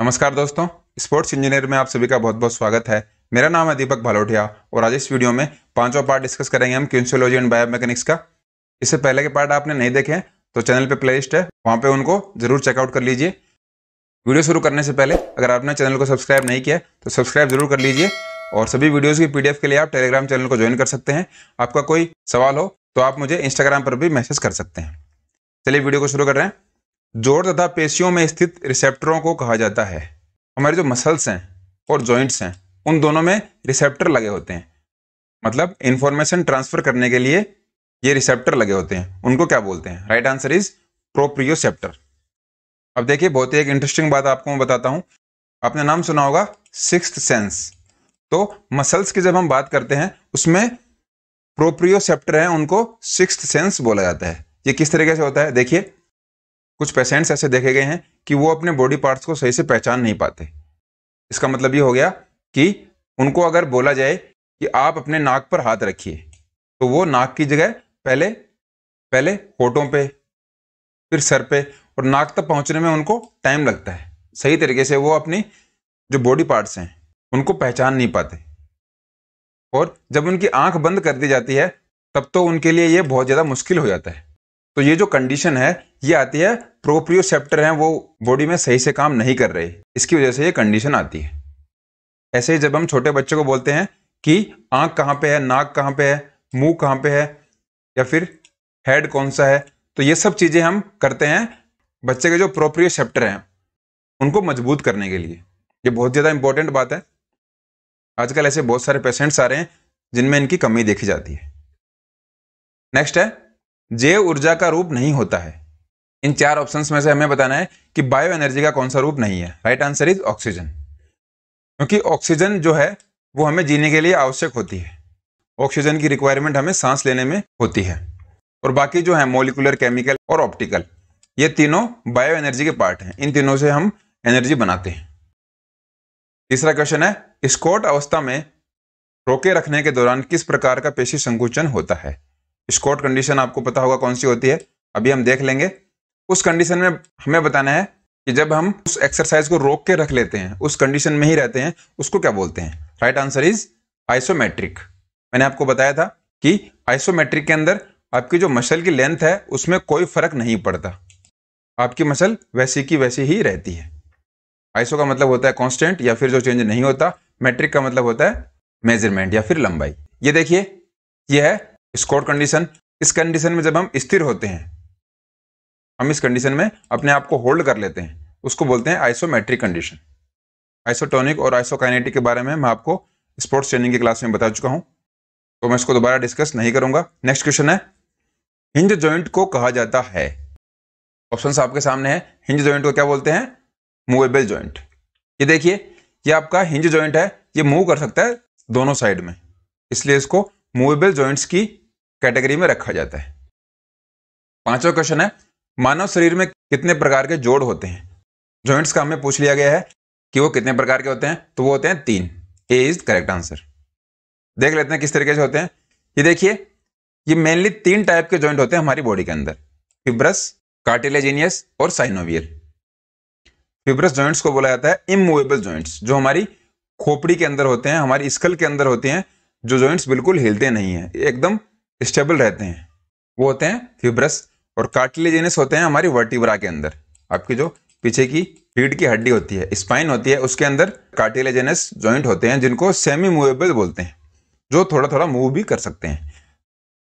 नमस्कार दोस्तों sports engineer में आप सभी का बहुत बहुत स्वागत है मेरा नाम है दीपक भालोटिया और आज इस वीडियो में पांचवा पार्ट डिस्कस करेंगे हम क्यूंसोलॉजी एंड बायोमैकेनिक्स का इससे पहले के पार्ट आपने नहीं देखे तो चैनल पे प्लेलिस्ट है वहाँ पे उनको जरूर चेकआउट कर लीजिए वीडियो शुरू करने से पहले अगर आपने चैनल को सब्सक्राइब नहीं किया तो सब्सक्राइब जरूर कर लीजिए और सभी वीडियोज़ की पी के लिए आप टेलीग्राम चैनल को ज्वाइन कर सकते हैं आपका कोई सवाल हो तो आप मुझे इंस्टाग्राम पर भी मैसेज कर सकते हैं चलिए वीडियो को शुरू कर रहे हैं जोड़ तथा पेशियों में स्थित रिसेप्टरों को कहा जाता है हमारे जो मसल्स हैं और जॉइंट्स हैं उन दोनों में रिसेप्टर लगे होते हैं मतलब इंफॉर्मेशन ट्रांसफर करने के लिए ये रिसेप्टर लगे होते हैं उनको क्या बोलते हैं राइट आंसर इज प्रोप्रियोसेप्टर अब देखिए बहुत ही एक इंटरेस्टिंग बात आपको मैं बताता हूँ आपने नाम सुना होगा सिक्स सेंस तो मसल्स की जब हम बात करते हैं उसमें प्रोप्रियोसेप्टर हैं उनको सिक्स सेंस बोला जाता है ये किस तरीके से होता है देखिए कुछ पेशेंट्स ऐसे देखे गए हैं कि वो अपने बॉडी पार्ट्स को सही से पहचान नहीं पाते इसका मतलब ये हो गया कि उनको अगर बोला जाए कि आप अपने नाक पर हाथ रखिए तो वो नाक की जगह पहले पहले होठों पे फिर सर पे और नाक तक पहुंचने में उनको टाइम लगता है सही तरीके से वो अपनी जो बॉडी पार्ट्स हैं उनको पहचान नहीं पाते और जब उनकी आंख बंद कर दी जाती है तब तो उनके लिए ये बहुत ज़्यादा मुश्किल हो जाता है तो ये जो कंडीशन है ये आती है प्रोप्रियोसेप्टर हैं वो बॉडी में सही से काम नहीं कर रहे इसकी वजह से ये कंडीशन आती है ऐसे ही जब हम छोटे बच्चे को बोलते हैं कि आंख कहाँ पे है नाक कहाँ पे है मुंह कहाँ पे है या फिर हेड कौन सा है तो ये सब चीज़ें हम करते हैं बच्चे के जो सेप्टर हैं उनको मजबूत करने के लिए ये बहुत ज़्यादा इंपॉर्टेंट बात है आजकल ऐसे बहुत सारे पेशेंट्स आ रहे हैं जिनमें इनकी कमी देखी जाती है नेक्स्ट है जैव ऊर्जा का रूप नहीं होता है इन चार ऑप्शन में से हमें बताना है कि बायो एनर्जी का कौन सा रूप नहीं है राइट आंसर इज ऑक्सीजन क्योंकि ऑक्सीजन जो है वो हमें जीने के लिए आवश्यक होती है ऑक्सीजन की रिक्वायरमेंट हमें सांस लेने में होती है और बाकी जो है मोलिकुलर केमिकल और ऑप्टिकल ये तीनों बायो एनर्जी के पार्ट हैं इन तीनों से हम एनर्जी बनाते हैं तीसरा क्वेश्चन है स्कोट अवस्था में रोके रखने के दौरान किस प्रकार का पेशी संकुचन होता है स्कॉट कंडीशन आपको पता होगा कौन सी होती है अभी हम देख लेंगे उस कंडीशन में हमें बताना है कि जब हम उस एक्सरसाइज को रोक के रख लेते हैं उस कंडीशन में ही रहते हैं उसको क्या बोलते हैं राइट आंसर इज आइसोमेट्रिक मैंने आपको बताया था कि आइसोमेट्रिक के अंदर आपकी जो मसल की लेंथ है उसमें कोई फर्क नहीं पड़ता आपकी मसल वैसी की वैसी ही रहती है आइसो का मतलब होता है कांस्टेंट या फिर जो चेंज नहीं होता मेट्रिक का मतलब होता है मेजरमेंट या फिर लंबाई ये देखिए यह है स्कोर कंडीशन इस कंडीशन में जब हम स्थिर होते हैं हम इस कंडीशन में अपने आप को होल्ड कर लेते हैं उसको बोलते हैं आइसोमेट्रिक कंडीशन आइसोटोनिक और आइसोकाइनेटिक के बारे में मैं आपको स्पोर्ट्स ट्रेनिंग की क्लास में बता चुका हूं तो मैं इसको दोबारा डिस्कस नहीं करूंगा नेक्स्ट क्वेश्चन है हिंज ज्वाइंट को कहा जाता है ऑप्शन आपके सामने है हिंज ज्वाइंट को क्या बोलते हैं मूवेबल ज्वाइंट ये देखिए ये आपका हिंज ज्वाइंट है ये मूव कर सकता है दोनों साइड में इसलिए इसको मूवेबल ज्वाइंट्स की कैटेगरी में रखा जाता है पांचवा क्वेश्चन है मानव शरीर में कितने प्रकार के जोड़ होते हैं जॉइंट्स का हमें पूछ लिया गया है कि वो कितने प्रकार के होते हैं तो वो होते हैं तीन ए इज करेक्ट आंसर देख लेते हैं किस तरीके से होते हैं ये देखिए ये मेनली तीन टाइप के ज्वाइंट होते हैं हमारी बॉडी के अंदर फिब्रस कार्टिलेजिनियस और साइनोवियल फिब्रस ज्वाइंट्स को बोला जाता है इमूवेबल ज्वाइंट्स जो हमारी खोपड़ी के अंदर होते हैं हमारी स्कल के अंदर होते हैं जो जॉइंट्स बिल्कुल हिलते नहीं है एकदम स्टेबल रहते हैं वो होते हैं फिब्रस और कार्टिलेजिनस होते हैं हमारी वर्टिब्रा के अंदर आपकी जो पीछे की रीढ़ की हड्डी होती है स्पाइन होती है उसके अंदर कार्टिलेजनस जॉइंट होते हैं जिनको सेमी मूवेबल बोलते हैं जो थोड़ा थोड़ा मूव भी कर सकते हैं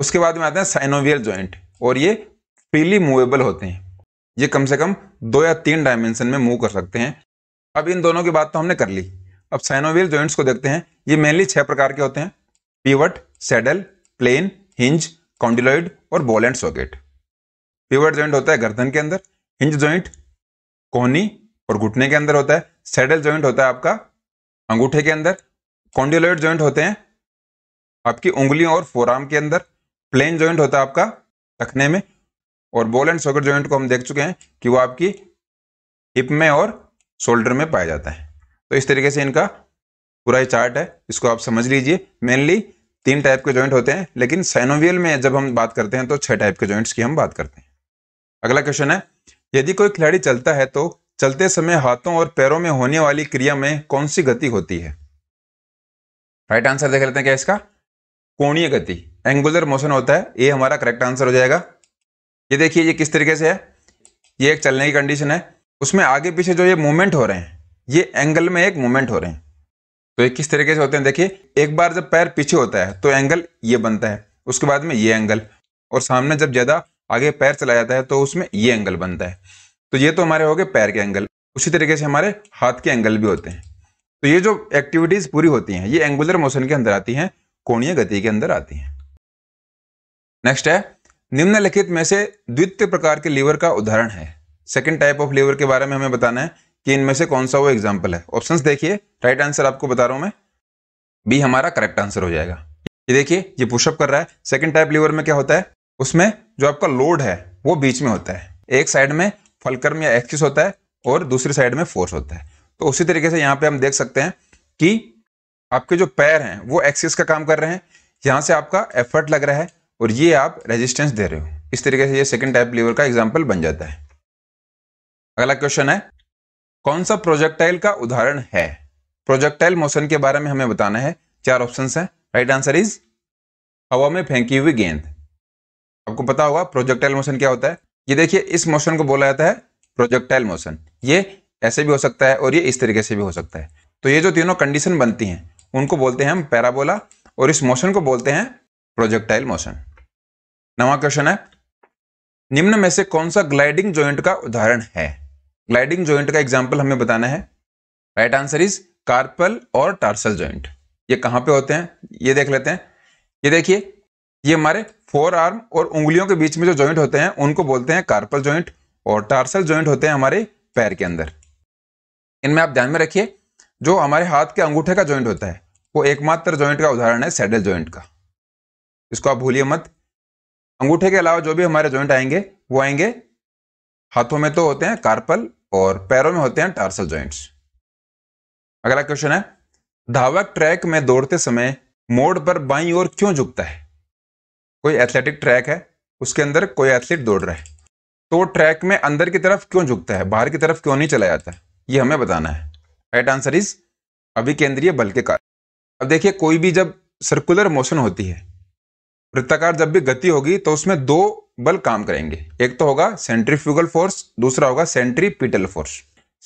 उसके बाद में आते हैं साइनोवियल जॉइंट और ये फ्रीली मूवेबल होते हैं ये कम से कम दो या तीन डायमेंशन में मूव कर सकते हैं अब इन दोनों की बात तो हमने कर ली अब साइनोवियल जॉइंट्स को देखते हैं ये मेनली छह प्रकार के होते हैं pivot saddle plane hinge condyloid और ball and socket pivot joint होता है गर्दन के अंदर हिंज ज्वाइंट कोहनी और घुटने के अंदर होता है सेडल ज्वाइंट होता है आपका अंगूठे के अंदर कॉन्डिलॉइड ज्वाइंट होते हैं आपकी उंगलियों और फोराम के अंदर प्लेन ज्वाइंट होता है आपका रखने में और बॉल एंड सॉकेट ज्वाइंट को हम देख चुके हैं कि वो आपकी हिप में और शोल्डर में पाया जाता है तो इस तरीके से इनका पूरा ही चार्ट है इसको आप समझ लीजिए मेनली तीन टाइप के जॉइंट होते हैं लेकिन सैनोवियल में जब हम बात करते हैं तो छह टाइप के जॉइंट्स की हम बात करते हैं अगला क्वेश्चन है यदि कोई खिलाड़ी चलता है तो चलते समय हाथों और पैरों में होने वाली क्रिया में कौन सी गति होती है राइट आंसर देख लेते हैं क्या इसका कोणीय गति एंगुलर मोशन होता है ये हमारा करेक्ट आंसर हो जाएगा ये देखिए ये किस तरीके से है ये एक चलने की कंडीशन है उसमें आगे पीछे जो ये मूवमेंट हो रहे हैं ये एंगल में एक मूवमेंट हो रहे हैं तो ये किस तरीके से होते हैं देखिए एक बार जब पैर पीछे होता है तो एंगल ये बनता है उसके बाद में ये एंगल और सामने जब ज़्यादा आगे पैर चला जाता है तो उसमें ये एंगल बनता है तो ये तो हमारे हो गए पैर के एंगल उसी तरीके से हमारे हाथ के एंगल भी होते हैं तो ये जो एक्टिविटीज़ पूरी होती हैं ये एंगुलर मोशन के अंदर आती हैं कोणीय गति के अंदर आती हैं नेक्स्ट है निम्नलिखित में से द्वितीय प्रकार के लीवर का उदाहरण है सेकेंड टाइप ऑफ लीवर के बारे में हमें बताना है कि इनमें से कौन सा वो एग्जाम्पल है ऑप्शन देखिए राइट आंसर आपको बता रहा हूं मैं बी हमारा करेक्ट आंसर हो जाएगा ये देखिए ये पुशअप कर रहा है सेकेंड टाइप लीवर में क्या होता है उसमें जो आपका लोड है वो बीच में होता है एक साइड में फलकर्म या एक्सिस होता है और दूसरी साइड में फोर्स होता है तो उसी तरीके से यहाँ पे हम देख सकते हैं कि आपके जो पैर हैं वो एक्सिस का काम कर रहे हैं यहाँ से आपका एफर्ट लग रहा है और ये आप रेजिस्टेंस दे रहे हो इस तरीके से ये सेकेंड टाइप लीवर का एग्जाम्पल बन जाता है अगला क्वेश्चन है कौन सा प्रोजेक्टाइल का उदाहरण है प्रोजेक्टाइल मोशन के बारे में हमें बताना है चार ऑप्शन है राइट आंसर इज हवा में फेंकी हुई गेंद आपको पता होगा प्रोजेक्टाइल मोशन क्या होता है ये देखिए इस मोशन को बोला जाता है प्रोजेक्टाइल मोशन ये ऐसे भी हो सकता है और ये इस तरीके से भी हो सकता है तो ये जो तीनों कंडीशन बनती हैं उनको बोलते हैं हम पैराबोला और इस मोशन को बोलते हैं प्रोजेक्टाइल मोशन नवा क्वेश्चन है निम्न में से कौन सा ग्लाइडिंग ज्वाइंट का उदाहरण है ग्लाइडिंग ज्वाइंट का एग्जाम्पल हमें बताना है राइट आंसर इज कार्पल और टार्सल ज्वाइंट ये कहां पे होते हैं ये देख लेते हैं ये देखिए ये हमारे फोर आर्म और उंगलियों के बीच में जो ज्वाइंट होते हैं उनको बोलते हैं कार्पल ज्वाइंट और टार्सल ज्वाइंट होते हैं हमारे पैर के अंदर इनमें आप ध्यान में रखिए जो हमारे हाथ के अंगूठे का ज्वाइंट होता है वो एकमात्र ज्वाइंट का उदाहरण है सैडल ज्वाइंट का इसको आप भूलिए मत अंगूठे के अलावा जो भी हमारे ज्वाइंट आएंगे वो आएंगे हाथों में तो होते हैं कार्पल और पैरों में होते हैं टार्सल ज्वाइंट्स अगला क्वेश्चन है धावक ट्रैक में दौड़ते समय मोड़ पर बाई ओर क्यों झुकता है कोई एथलेटिक ट्रैक है उसके अंदर कोई एथलीट दौड़ रहा है तो ट्रैक में अंदर की तरफ क्यों झुकता है बाहर की तरफ क्यों नहीं चला जाता ये हमें बताना है राइट आंसर इज अभिकेंद्रीय बल के कारण अब देखिए कोई भी जब सर्कुलर मोशन होती है वृत्ताकार जब भी गति होगी तो उसमें दो बल काम करेंगे एक तो होगा सेंट्रीफ्यूगल फोर्स दूसरा होगा सेंट्रीपिटल फोर्स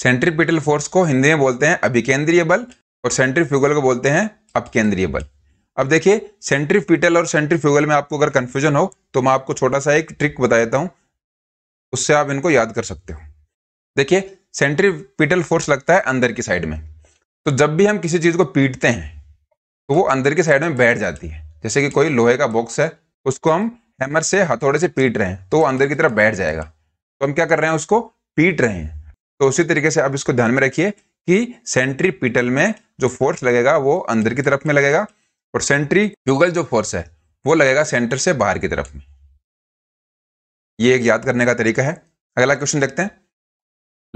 सेंट्रीपिटल फोर्स को हिंदी में बोलते हैं अभिकेंद्रीय बल और सेंट्रीफ्यूगल को बोलते हैं अपकेंद्रीय बल अब देखिए सेंट्रीपिटल और सेंट्रीफ्यूगल में आपको अगर कन्फ्यूजन हो तो मैं आपको छोटा सा एक ट्रिक बता देता हूँ उससे आप इनको याद कर सकते हो देखिए सेंट्रीपिटल फोर्स लगता है अंदर की साइड में तो जब भी हम किसी चीज़ को पीटते हैं तो वो अंदर की साइड में बैठ जाती है जैसे कि कोई लोहे का बॉक्स है उसको हम हैमर से हथौड़े हाँ, से पीट रहे हैं तो वो अंदर की तरफ बैठ जाएगा तो हम क्या कर रहे हैं उसको पीट रहे हैं तो उसी तरीके से आप इसको ध्यान में रखिए कि सेंट्री पीटल में जो फोर्स लगेगा वो अंदर की तरफ में लगेगा और सेंट्री युगल जो फोर्स है वो लगेगा सेंटर से बाहर की तरफ में ये एक याद करने का तरीका है अगला क्वेश्चन देखते हैं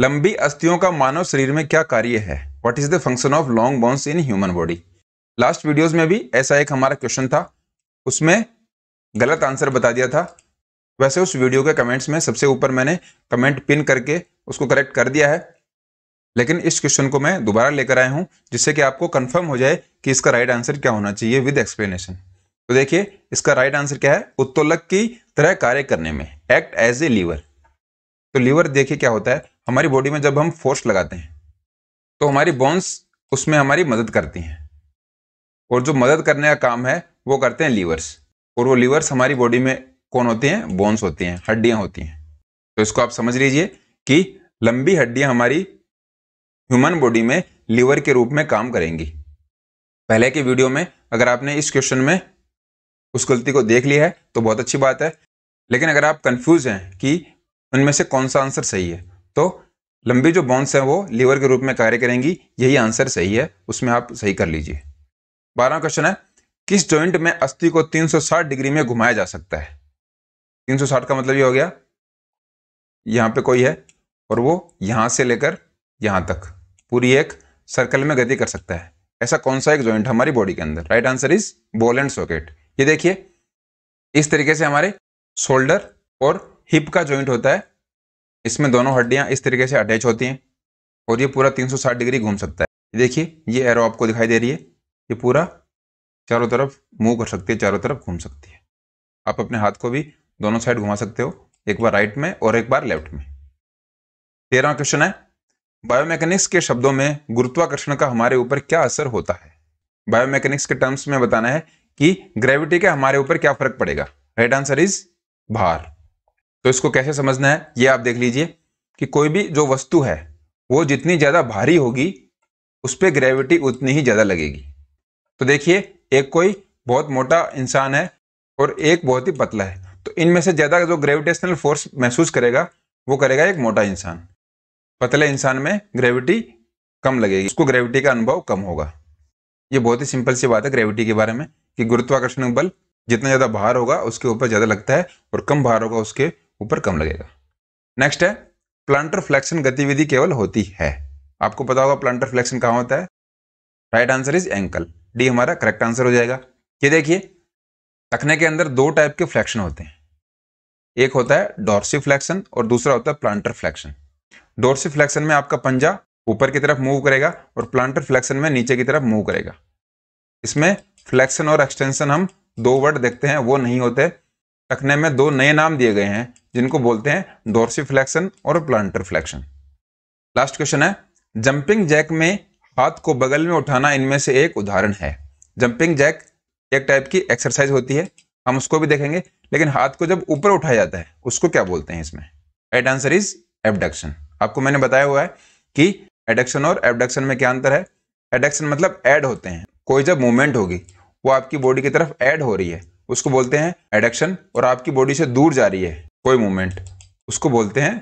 लंबी अस्थियों का मानव शरीर में क्या कार्य है what is the function of long bones in human body last videos में भी ऐसा एक हमारा क्वेश्चन था उसमें गलत आंसर बता दिया था वैसे उस वीडियो के कमेंट्स में सबसे ऊपर मैंने कमेंट पिन करके उसको करेक्ट कर दिया है लेकिन इस क्वेश्चन को मैं दोबारा लेकर आया हूँ जिससे कि आपको कंफर्म हो जाए कि इसका राइट आंसर क्या होना चाहिए विद एक्सप्लेनेशन तो देखिए इसका राइट आंसर क्या है उत्तोलक की तरह कार्य करने में एक्ट एज ए लीवर तो लीवर देखिए क्या होता है हमारी बॉडी में जब हम फोर्स लगाते हैं तो हमारी बोन्स उसमें हमारी मदद करती हैं और जो मदद करने का काम है वो करते हैं लीवर्स और वो लिवर्स हमारी बॉडी में कौन होते हैं बोन्स होती हैं हड्डियां होती हैं तो इसको आप समझ लीजिए कि लंबी हड्डियां हमारी ह्यूमन बॉडी में लीवर के रूप में काम करेंगी पहले के वीडियो में अगर आपने इस क्वेश्चन में उस गलती को देख लिया है तो बहुत अच्छी बात है लेकिन अगर आप कंफ्यूज हैं कि उनमें से कौन सा आंसर सही है तो लंबी जो बॉन्स हैं वो लीवर के रूप में कार्य करेंगी यही आंसर सही है उसमें आप सही कर लीजिए बारह क्वेश्चन है किस जॉइंट में अस्थि को 360 डिग्री में घुमाया जा सकता है 360 का मतलब ये हो गया यहां पे कोई है और वो यहां से लेकर यहां तक पूरी एक सर्कल में गति कर सकता है ऐसा कौन सा एक जॉइंट हमारी बॉडी के अंदर right answer is ball and socket ये देखिए इस तरीके से हमारे शोल्डर और हिप का ज्वाइंट होता है इसमें दोनों हड्डियां इस तरीके से अटैच होती हैं और ये पूरा 360 डिग्री घूम सकता है देखिए ये एरो आपको दिखाई दे रही है ये पूरा चारों तरफ मूव कर सकती है चारों तरफ घूम सकती है आप अपने हाथ को भी दोनों साइड घुमा सकते हो एक बार राइट में और एक बार लेफ्ट में तेरहवा क्वेश्चन है बायोमैकेनिक्स के शब्दों में गुरुत्वाकर्षण का हमारे ऊपर क्या असर होता है बायोमैकेनिक्स के टर्म्स में बताना है कि ग्रेविटी का हमारे ऊपर क्या फर्क पड़ेगा राइट आंसर इज भार तो इसको कैसे समझना है ये आप देख लीजिए कि कोई भी जो वस्तु है वो जितनी ज़्यादा भारी होगी उस पर ग्रेविटी उतनी ही ज़्यादा लगेगी तो देखिए एक कोई बहुत मोटा इंसान है और एक बहुत ही पतला है तो इनमें से ज़्यादा जो ग्रेविटेशनल फोर्स महसूस करेगा वो करेगा एक मोटा इंसान पतले इंसान में ग्रेविटी कम लगेगी उसको ग्रेविटी का अनुभव कम होगा ये बहुत ही सिंपल सी बात है ग्रेविटी के बारे में कि गुरुत्वाकर्षण बल जितना ज़्यादा भार होगा उसके ऊपर ज़्यादा लगता है और कम भार होगा उसके ऊपर कम लगेगा नेक्स्ट है प्लांटर फ्लैक्शन गतिविधि केवल होती है आपको पता होगा प्लांटर फ्लैक्शन कहाँ होता है right answer is ankle D हमारा करेक्ट आंसर हो जाएगा ये देखिए तखने के अंदर दो टाइप के फ्लैक्शन होते हैं एक होता है डोरसी फ्लैक्शन और दूसरा होता है प्लांटर फ्लैक्शन डोरसी फ्लैक्शन में आपका पंजा ऊपर की तरफ मूव करेगा और प्लांटर फ्लैक्शन में नीचे की तरफ मूव करेगा इसमें फ्लैक्शन और एक्सटेंशन हम दो वर्ड देखते हैं वो नहीं होते टखने में दो नए नाम दिए गए हैं जिनको बोलते हैं डोरसी फ्लैक्शन और प्लांटर फ्लैक्शन लास्ट क्वेश्चन है जंपिंग जैक में हाथ को बगल में उठाना इनमें से एक उदाहरण है जंपिंग जैक एक टाइप की एक्सरसाइज होती है हम उसको भी देखेंगे लेकिन हाथ को जब ऊपर उठाया जाता है उसको क्या बोलते हैं इसमें एट आंसर इज एबडक्शन आपको मैंने बताया हुआ है कि एडक्शन और एबडक्शन में क्या अंतर है एडक्शन मतलब एड होते हैं कोई जब मूवमेंट होगी वो आपकी बॉडी की तरफ एड हो रही है उसको बोलते हैं एडक्शन और आपकी बॉडी से दूर जा रही है कोई मूवमेंट उसको बोलते हैं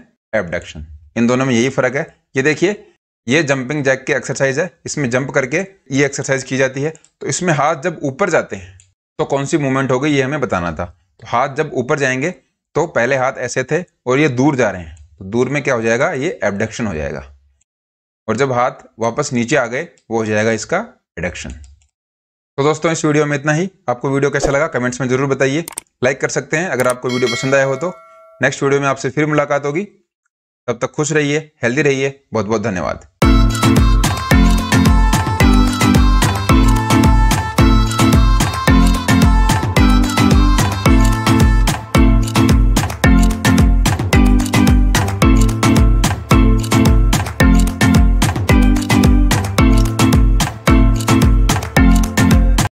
एबडक्शन इन दोनों में यही फर्क है ये देखिए ये जंपिंग जैक की एक्सरसाइज है इसमें जंप करके ये एक्सरसाइज की जाती है तो इसमें हाथ जब ऊपर जाते हैं तो कौन सी मूवमेंट हो गई ये हमें बताना था तो हाथ जब ऊपर जाएंगे तो पहले हाथ ऐसे थे और ये दूर जा रहे हैं तो दूर में क्या हो जाएगा ये एबडक्शन हो जाएगा और जब हाथ वापस नीचे आ गए वो हो जाएगा इसका एडक्शन तो दोस्तों इस वीडियो में इतना ही आपको वीडियो कैसा लगा कमेंट्स में ज़रूर बताइए लाइक कर सकते हैं अगर आपको वीडियो पसंद आया हो तो नेक्स्ट वीडियो में आपसे फिर मुलाकात होगी तब तक खुश रहिए हेल्दी रहिए बहुत बहुत धन्यवाद